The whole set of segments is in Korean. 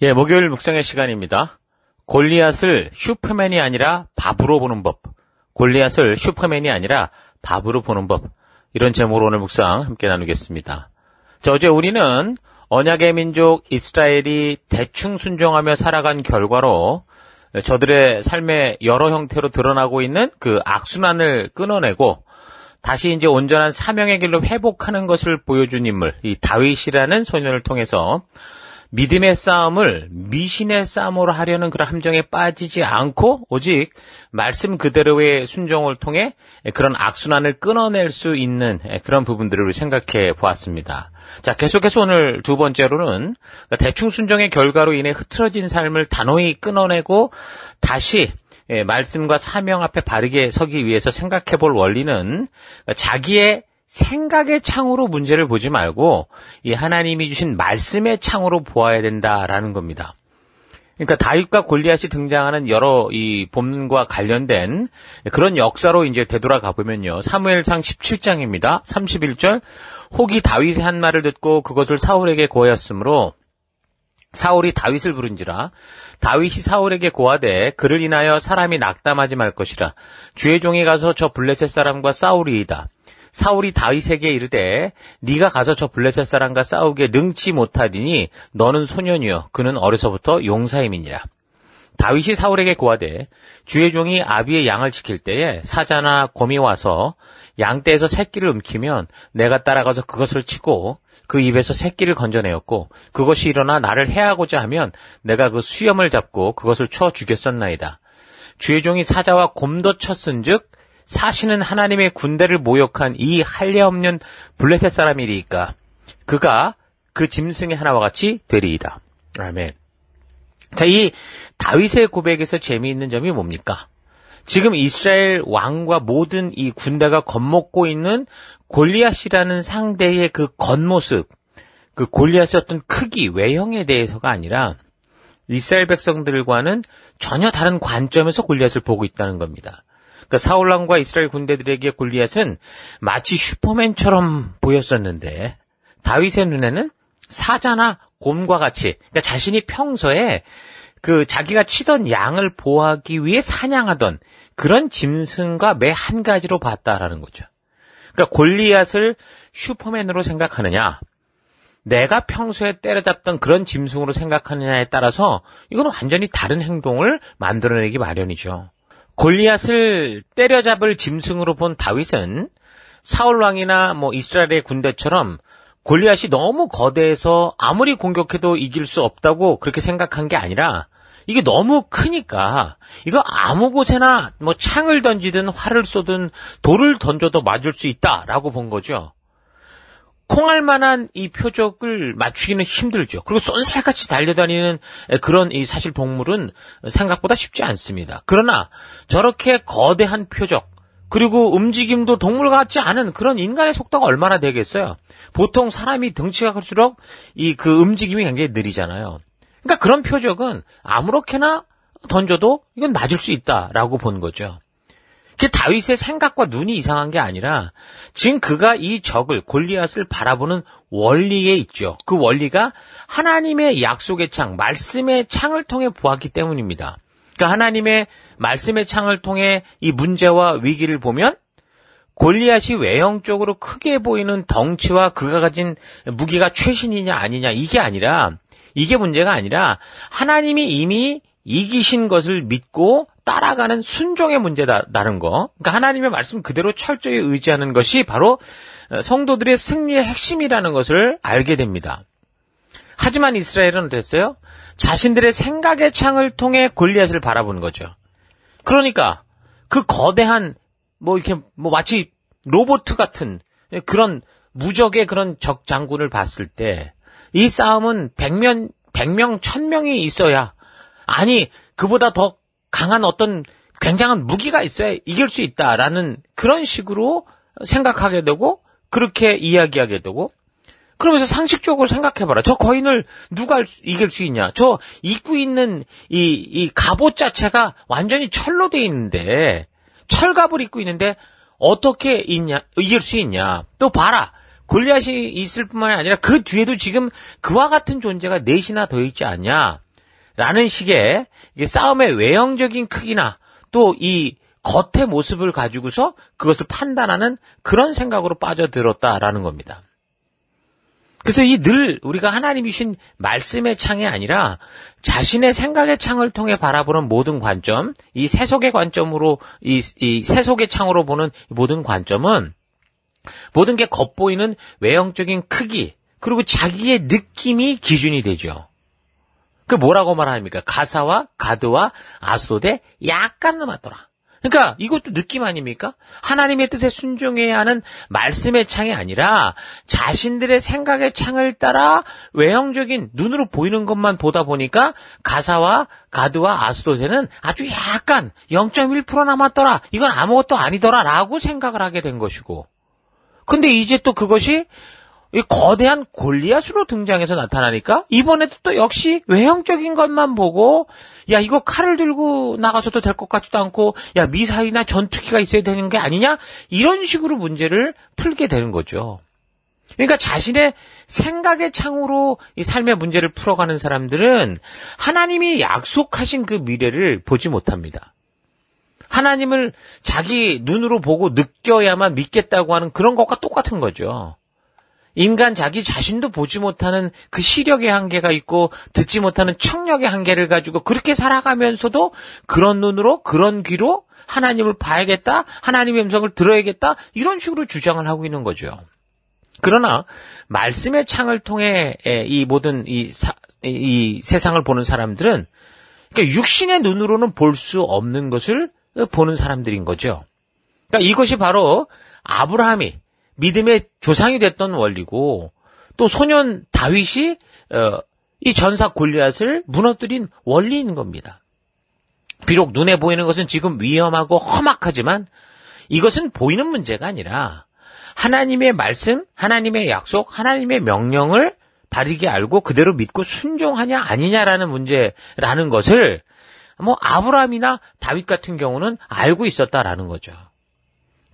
예, 목요일 묵상의 시간입니다. 골리앗을 슈퍼맨이 아니라 밥으로 보는 법. 골리앗을 슈퍼맨이 아니라 밥으로 보는 법. 이런 제목으로 오늘 묵상 함께 나누겠습니다. 자, 어제 우리는 언약의 민족 이스라엘이 대충 순종하며 살아간 결과로 저들의 삶의 여러 형태로 드러나고 있는 그 악순환을 끊어내고 다시 이제 온전한 사명의 길로 회복하는 것을 보여준 인물, 이 다윗이라는 소년을 통해서 믿음의 싸움을 미신의 싸움으로 하려는 그런 함정에 빠지지 않고 오직 말씀 그대로의 순종을 통해 그런 악순환을 끊어낼 수 있는 그런 부분들을 생각해 보았습니다. 자, 계속해서 오늘 두 번째로는 대충 순종의 결과로 인해 흐트러진 삶을 단호히 끊어내고 다시 예, 말씀과 사명 앞에 바르게 서기 위해서 생각해 볼 원리는 자기의 생각의 창으로 문제를 보지 말고 이 하나님이 주신 말씀의 창으로 보아야 된다라는 겁니다. 그러니까 다윗과 골리앗이 등장하는 여러 이 본과 관련된 그런 역사로 이제 되돌아가 보면요. 사무엘상 17장입니다. 31절 혹이 다윗의 한 말을 듣고 그것을 사울에게 고하였으므로 사울이 다윗을 부른지라 다윗이 사울에게 고하되 그를 인하여 사람이 낙담하지 말 것이라 주의 종이 가서 저 블레셋 사람과 싸우리이다 사울이 다윗에게 이르되 네가 가서 저 블레셋 사람과 싸우게 능치 못하리니 너는 소년이요 그는 어려서부터 용사임이니라. 다윗이 사울에게 고하되 주의 종이 아비의 양을 지킬 때에 사자나 곰이 와서 양떼에서 새끼를 움키면 내가 따라가서 그것을 치고 그 입에서 새끼를 건져내었고 그것이 일어나 나를 해하고자 하면 내가 그 수염을 잡고 그것을 쳐 죽였었나이다. 주의 종이 사자와 곰도 쳤은즉 사신은 하나님의 군대를 모욕한 이 할례없는 블레셋 사람이리까 이 그가 그 짐승의 하나와 같이 되리이다. 아멘. 자, 이 다윗의 고백에서 재미있는 점이 뭡니까? 지금 이스라엘 왕과 모든 이 군대가 겁먹고 있는 골리앗이라는 상대의 그 겉모습, 그 골리앗의 어떤 크기, 외형에 대해서가 아니라 이스라엘 백성들과는 전혀 다른 관점에서 골리앗을 보고 있다는 겁니다. 그러니까 사울 왕과 이스라엘 군대들에게 골리앗은 마치 슈퍼맨처럼 보였었는데 다윗의 눈에는 사자나 곰과 같이 그러니까 자신이 평소에 그 자기가 치던 양을 보호하기 위해 사냥하던 그런 짐승과 매 한 가지로 봤다라는 거죠. 그러니까 골리앗을 슈퍼맨으로 생각하느냐 내가 평소에 때려잡던 그런 짐승으로 생각하느냐에 따라서 이건 완전히 다른 행동을 만들어내기 마련이죠. 골리앗을 때려잡을 짐승으로 본 다윗은 사울 왕이나 뭐 이스라엘의 군대처럼 골리앗이 너무 거대해서 아무리 공격해도 이길 수 없다고 그렇게 생각한 게 아니라 이게 너무 크니까 이거 아무 곳에나 뭐 창을 던지든 활을 쏘든 돌을 던져도 맞을 수 있다라고 본 거죠. 콩할 만한 이 표적을 맞추기는 힘들죠. 그리고 쏜살같이 달려다니는 그런 이 사실 동물은 생각보다 쉽지 않습니다. 그러나 저렇게 거대한 표적, 그리고 움직임도 동물 같지 않은 그런 인간의 속도가 얼마나 되겠어요? 보통 사람이 덩치가 클수록 이 그 움직임이 굉장히 느리잖아요. 그러니까 그런 표적은 아무렇게나 던져도 이건 낮을수 있다라고 본 거죠. 그 다윗의 생각과 눈이 이상한 게 아니라 지금 그가 이 적을 골리앗을 바라보는 원리에 있죠. 그 원리가 하나님의 약속의 창, 말씀의 창을 통해 보았기 때문입니다. 그 하나님의 말씀의 창을 통해 이 문제와 위기를 보면 골리앗이 외형적으로 크게 보이는 덩치와 그가 가진 무기가 최신이냐 아니냐 이게 아니라 이게 문제가 아니라 하나님이 이미 이기신 것을 믿고 따라가는 순종의 문제다라는 거. 그러니까 하나님의 말씀 그대로 철저히 의지하는 것이 바로 어, 성도들의 승리의 핵심이라는 것을 알게 됩니다. 하지만 이스라엘은 어땠어요? 자신들의 생각의 창을 통해 골리앗을 바라보는 거죠. 그러니까 그 거대한 뭐 이렇게 뭐 마치 로봇 같은 그런 무적의 그런 적 장군을 봤을 때 이 싸움은 백면 백명 천명이 있어야 아니 그보다 더 강한 어떤 굉장한 무기가 있어야 이길 수 있다라는 그런 식으로 생각하게 되고 그렇게 이야기하게 되고 그러면서 상식적으로 생각해봐라. 저 거인을 누가 이길 수 있냐? 저 입고 있는 이, 이 갑옷 자체가 완전히 철로 돼 있는데, 철갑을 입고 있는데, 어떻게 있냐, 이길 수 있냐? 또 봐라. 골리앗이 있을 뿐만 이 아니라 그 뒤에도 지금 그와 같은 존재가 넷이나 더 있지 않냐? 라는 식의 싸움의 외형적인 크기나 또 이 겉의 모습을 가지고서 그것을 판단하는 그런 생각으로 빠져들었다라는 겁니다. 그래서 이 늘 우리가 하나님이 신 말씀의 창이 아니라 자신의 생각의 창을 통해 바라보는 모든 관점, 이 세속의 관점으로, 이, 이 세속의 창으로 보는 모든 관점은 모든 게 겉보이는 외형적인 크기, 그리고 자기의 느낌이 기준이 되죠. 그 뭐라고 말합니까? 가사와 가드와 아소대 약간 남았더라. 그러니까 이것도 느낌 아닙니까? 하나님의 뜻에 순종해야 하는 말씀의 창이 아니라 자신들의 생각의 창을 따라 외형적인 눈으로 보이는 것만 보다 보니까 가사와 가드와 아스도세는 아주 약간 0.1% 남았더라. 이건 아무것도 아니더라라고 생각을 하게 된 것이고. 근데 이제 또 그것이 이 거대한 골리앗으로 등장해서 나타나니까 이번에도 또 역시 외형적인 것만 보고 야 이거 칼을 들고 나가서도 될 것 같지도 않고 야 미사일이나 전투기가 있어야 되는 게 아니냐 이런 식으로 문제를 풀게 되는 거죠. 그러니까 자신의 생각의 창으로 이 삶의 문제를 풀어가는 사람들은 하나님이 약속하신 그 미래를 보지 못합니다. 하나님을 자기 눈으로 보고 느껴야만 믿겠다고 하는 그런 것과 똑같은 거죠. 인간 자기 자신도 보지 못하는 그 시력의 한계가 있고 듣지 못하는 청력의 한계를 가지고 그렇게 살아가면서도 그런 눈으로 그런 귀로 하나님을 봐야겠다, 하나님의 음성을 들어야겠다 이런 식으로 주장을 하고 있는 거죠. 그러나 말씀의 창을 통해 이 모든 이, 사, 이 세상을 보는 사람들은 그러니까 육신의 눈으로는 볼 수 없는 것을 보는 사람들인 거죠. 그러니까 이것이 바로 아브라함이 믿음의 조상이 됐던 원리고 또 소년 다윗이 어, 이 전사 골리앗을 무너뜨린 원리인 겁니다. 비록 눈에 보이는 것은 지금 위험하고 험악하지만 이것은 보이는 문제가 아니라 하나님의 말씀, 하나님의 약속, 하나님의 명령을 바르게 알고 그대로 믿고 순종하냐 아니냐라는 문제라는 것을 뭐 아브라함이나 다윗 같은 경우는 알고 있었다라는 거죠.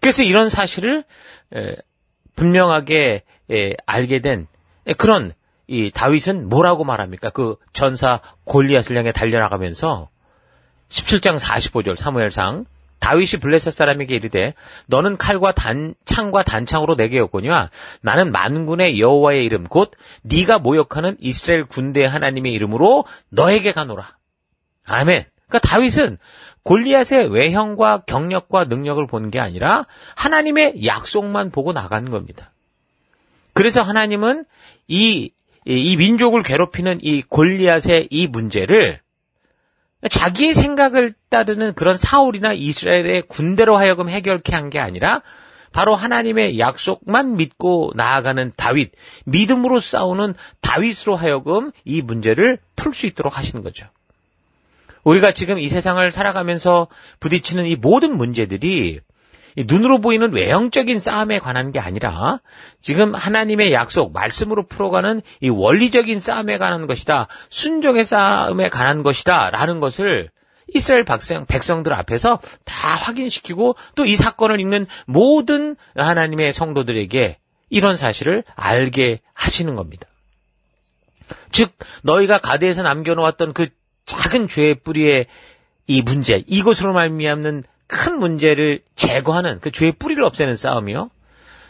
그래서 이런 사실을 분명하게 예, 알게 된 예, 그런 이 다윗은 뭐라고 말합니까? 그 전사 골리앗을 향해 달려나가면서 17장 45절 사무엘상 다윗이 블레셋 사람에게 이르되 너는 칼과 단 창과 단창으로 내게 였거니와 나는 만군의 여호와의 이름 곧 네가 모욕하는 이스라엘 군대 하나님의 이름으로 너에게 가노라. 아멘. 그러니까 다윗은 골리앗의 외형과 경력과 능력을 보는 게 아니라 하나님의 약속만 보고 나간 겁니다. 그래서 하나님은 이, 이 민족을 괴롭히는 이 골리앗의 이 문제를 자기의 생각을 따르는 그런 사울이나 이스라엘의 군대로 하여금 해결케 한 게 아니라 바로 하나님의 약속만 믿고 나아가는 다윗, 믿음으로 싸우는 다윗으로 하여금 이 문제를 풀 수 있도록 하시는 거죠. 우리가 지금 이 세상을 살아가면서 부딪히는 이 모든 문제들이 눈으로 보이는 외형적인 싸움에 관한 게 아니라 지금 하나님의 약속, 말씀으로 풀어가는 이 원리적인 싸움에 관한 것이다. 순종의 싸움에 관한 것이다. 라는 것을 이스라엘 박생, 백성들 앞에서 다 확인시키고 또 이 사건을 읽는 모든 하나님의 성도들에게 이런 사실을 알게 하시는 겁니다. 즉, 너희가 가대에서 남겨놓았던 그 작은 죄의 뿌리의 이 문제, 이것으로 말미암는 큰 문제를 제거하는 그 죄의 뿌리를 없애는 싸움이요.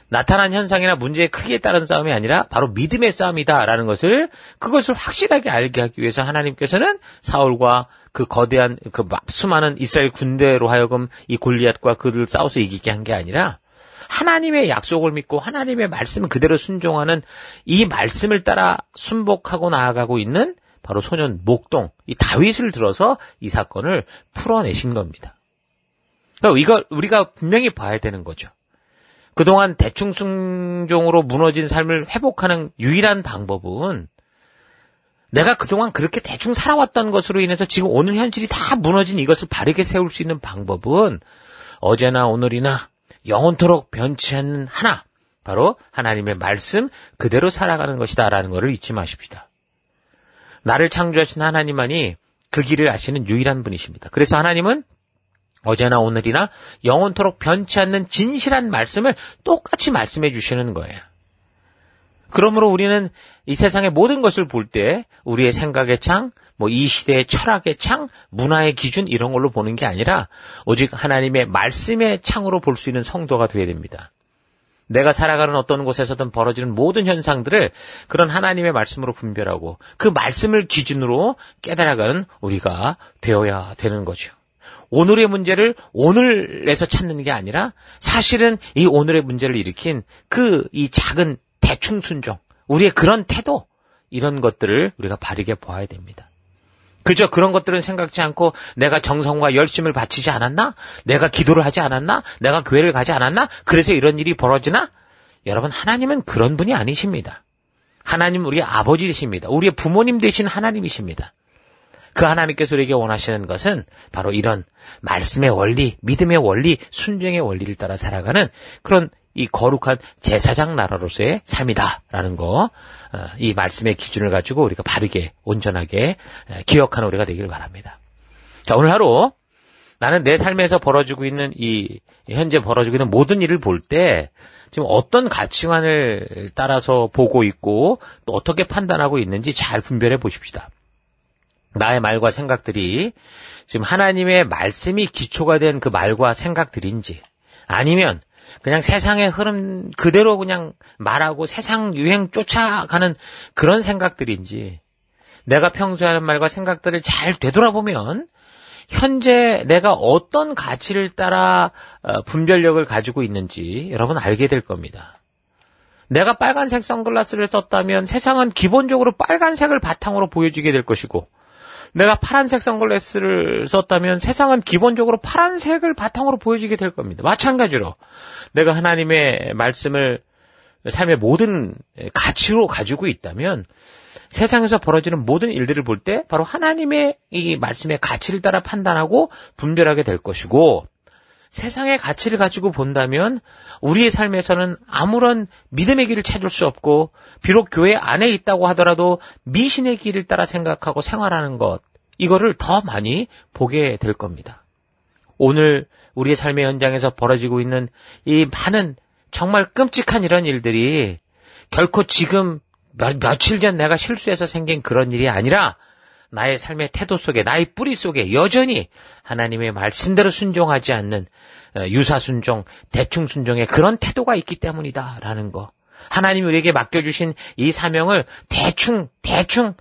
나타난 현상이나 문제의 크기에 따른 싸움이 아니라 바로 믿음의 싸움이다라는 것을 그것을 확실하게 알게 하기 위해서 하나님께서는 사울과 그 거대한 그 수많은 이스라엘 군대로 하여금 이 골리앗과 그들 싸워서 이기게 한 게 아니라 하나님의 약속을 믿고 하나님의 말씀 그대로 순종하는 이 말씀을 따라 순복하고 나아가고 있는 바로 소년 목동 이 다윗을 들어서 이 사건을 풀어내신 겁니다. 그러니까 이걸 우리가 분명히 봐야 되는 거죠. 그동안 대충 순종으로 무너진 삶을 회복하는 유일한 방법은 내가 그동안 그렇게 대충 살아왔던 것으로 인해서 지금 오늘 현실이 다 무너진 이것을 바르게 세울 수 있는 방법은 어제나 오늘이나 영원토록 변치 않는 하나, 바로 하나님의 말씀 그대로 살아가는 것이다라는 것을 잊지 마십시다. 나를 창조하신 하나님만이 그 길을 아시는 유일한 분이십니다. 그래서 하나님은 어제나 오늘이나 영원토록 변치 않는 진실한 말씀을 똑같이 말씀해 주시는 거예요. 그러므로 우리는 이 세상의 모든 것을 볼 때 우리의 생각의 창, 뭐 이 시대의 철학의 창, 문화의 기준 이런 걸로 보는 게 아니라 오직 하나님의 말씀의 창으로 볼 수 있는 성도가 되어야 됩니다. 내가 살아가는 어떤 곳에서든 벌어지는 모든 현상들을 그런 하나님의 말씀으로 분별하고 그 말씀을 기준으로 깨달아가는 우리가 되어야 되는 거죠. 오늘의 문제를 오늘에서 찾는 게 아니라 사실은 이 오늘의 문제를 일으킨 그 이 작은 대충 순종, 우리의 그런 태도, 이런 것들을 우리가 바르게 보아야 됩니다. 그저 그런 것들은 생각지 않고 내가 정성과 열심을 바치지 않았나? 내가 기도를 하지 않았나? 내가 교회를 가지 않았나? 그래서 이런 일이 벌어지나? 여러분, 하나님은 그런 분이 아니십니다. 하나님 우리 아버지이십니다. 우리의 부모님 되신 하나님이십니다. 그 하나님께서 우리에게 원하시는 것은 바로 이런 말씀의 원리, 믿음의 원리, 순종의 원리를 따라 살아가는 그런 이 거룩한 제사장 나라로서의 삶이다라는 거, 어, 이 말씀의 기준을 가지고 우리가 바르게, 온전하게 기억하는 우리가 되기를 바랍니다. 자, 오늘 하루 나는 내 삶에서 벌어지고 있는 이, 현재 벌어지고 있는 모든 일을 볼 때, 지금 어떤 가치관을 따라서 보고 있고, 또 어떻게 판단하고 있는지 잘 분별해 보십시다. 나의 말과 생각들이 지금 하나님의 말씀이 기초가 된 그 말과 생각들인지, 아니면 그냥 세상의 흐름 그대로 그냥 말하고 세상 유행 쫓아가는 그런 생각들인지 내가 평소에 하는 말과 생각들을 잘 되돌아보면 현재 내가 어떤 가치를 따라 어, 분별력을 가지고 있는지 여러분 알게 될 겁니다. 내가 빨간색 선글라스를 썼다면 세상은 기본적으로 빨간색을 바탕으로 보여주게 될 것이고 내가 파란색 선글라스를 썼다면 세상은 기본적으로 파란색을 바탕으로 보여지게 될 겁니다. 마찬가지로 내가 하나님의 말씀을 삶의 모든 가치로 가지고 있다면 세상에서 벌어지는 모든 일들을 볼 때 바로 하나님의 이 말씀의 가치를 따라 판단하고 분별하게 될 것이고 세상의 가치를 가지고 본다면 우리의 삶에서는 아무런 믿음의 길을 찾을 수 없고 비록 교회 안에 있다고 하더라도 미신의 길을 따라 생각하고 생활하는 것 이거를 더 많이 보게 될 겁니다. 오늘 우리의 삶의 현장에서 벌어지고 있는 이 많은 정말 끔찍한 이런 일들이 결코 지금 며, 며칠 전 내가 실수해서 생긴 그런 일이 아니라 나의 삶의 태도 속에, 나의 뿌리 속에 여전히 하나님의 말씀대로 순종하지 않는 어, 유사순종, 대충순종의 그런 태도가 있기 때문이다라는 거. 하나님이 우리에게 맡겨주신 이 사명을 대충, 대충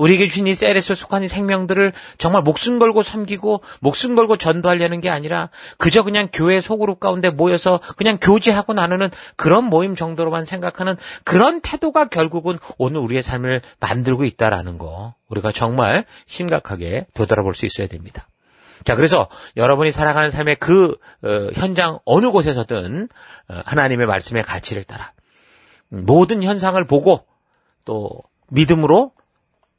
우리에게 주신 이 셀에서 속한 이 생명들을 정말 목숨 걸고 섬기고 목숨 걸고 전도하려는 게 아니라 그저 그냥 교회 소그룹 가운데 모여서 그냥 교제하고 나누는 그런 모임 정도로만 생각하는 그런 태도가 결국은 오늘 우리의 삶을 만들고 있다라는 거 우리가 정말 심각하게 되돌아볼 수 있어야 됩니다. 자, 그래서 여러분이 살아가는 삶의 그 어, 현장 어느 곳에서든 어, 하나님의 말씀의 가치를 따라 모든 현상을 보고 또 믿음으로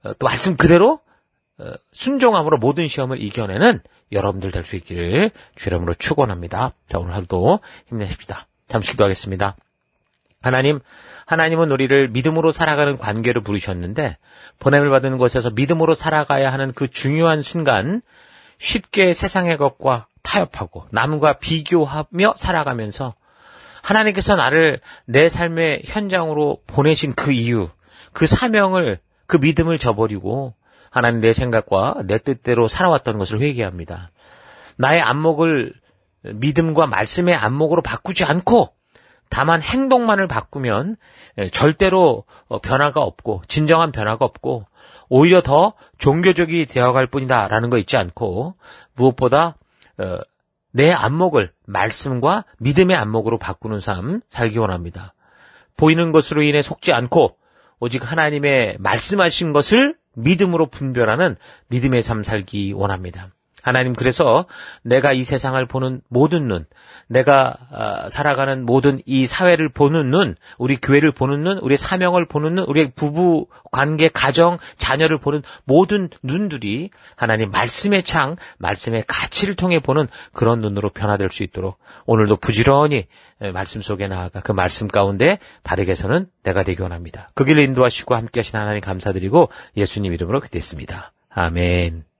어, 또 말씀 그대로 어, 순종함으로 모든 시험을 이겨내는 여러분들 될 수 있기를 주름으로 축원합니다. 자 오늘 하루도 힘내십시다. 잠시 기도하겠습니다. 하나님, 하나님은 우리를 믿음으로 살아가는 관계로 부르셨는데 보냄을 받은 곳에서 믿음으로 살아가야 하는 그 중요한 순간 쉽게 세상의 것과 타협하고 남과 비교하며 살아가면서 하나님께서 나를 내 삶의 현장으로 보내신 그 이유, 그 사명을 그 믿음을 저버리고 하나님 내 생각과 내 뜻대로 살아왔던 것을 회개합니다. 나의 안목을 믿음과 말씀의 안목으로 바꾸지 않고 다만 행동만을 바꾸면 예, 절대로 어, 변화가 없고 진정한 변화가 없고 오히려 더 종교적이 되어갈 뿐이다라는 거 있지 않고 무엇보다 어, 내 안목을 말씀과 믿음의 안목으로 바꾸는 삶 살기 원합니다. 보이는 것으로 인해 속지 않고 오직 하나님의 말씀하신 것을 믿음으로 분별하는 믿음의 삶 살기 원합니다. 하나님 그래서 내가 이 세상을 보는 모든 눈, 내가 아, 살아가는 모든 이 사회를 보는 눈, 우리 교회를 보는 눈, 우리 사명을 보는 눈, 우리 부부 관계, 가정, 자녀를 보는 모든 눈들이 하나님 말씀의 창, 말씀의 가치를 통해 보는 그런 눈으로 변화될 수 있도록 오늘도 부지런히 말씀 속에 나아가 그 말씀 가운데 바르게 서는 내가 되기 원합니다. 그 길을 인도하시고 함께 하신 하나님 감사드리고 예수님 이름으로 기대했습니다 아멘.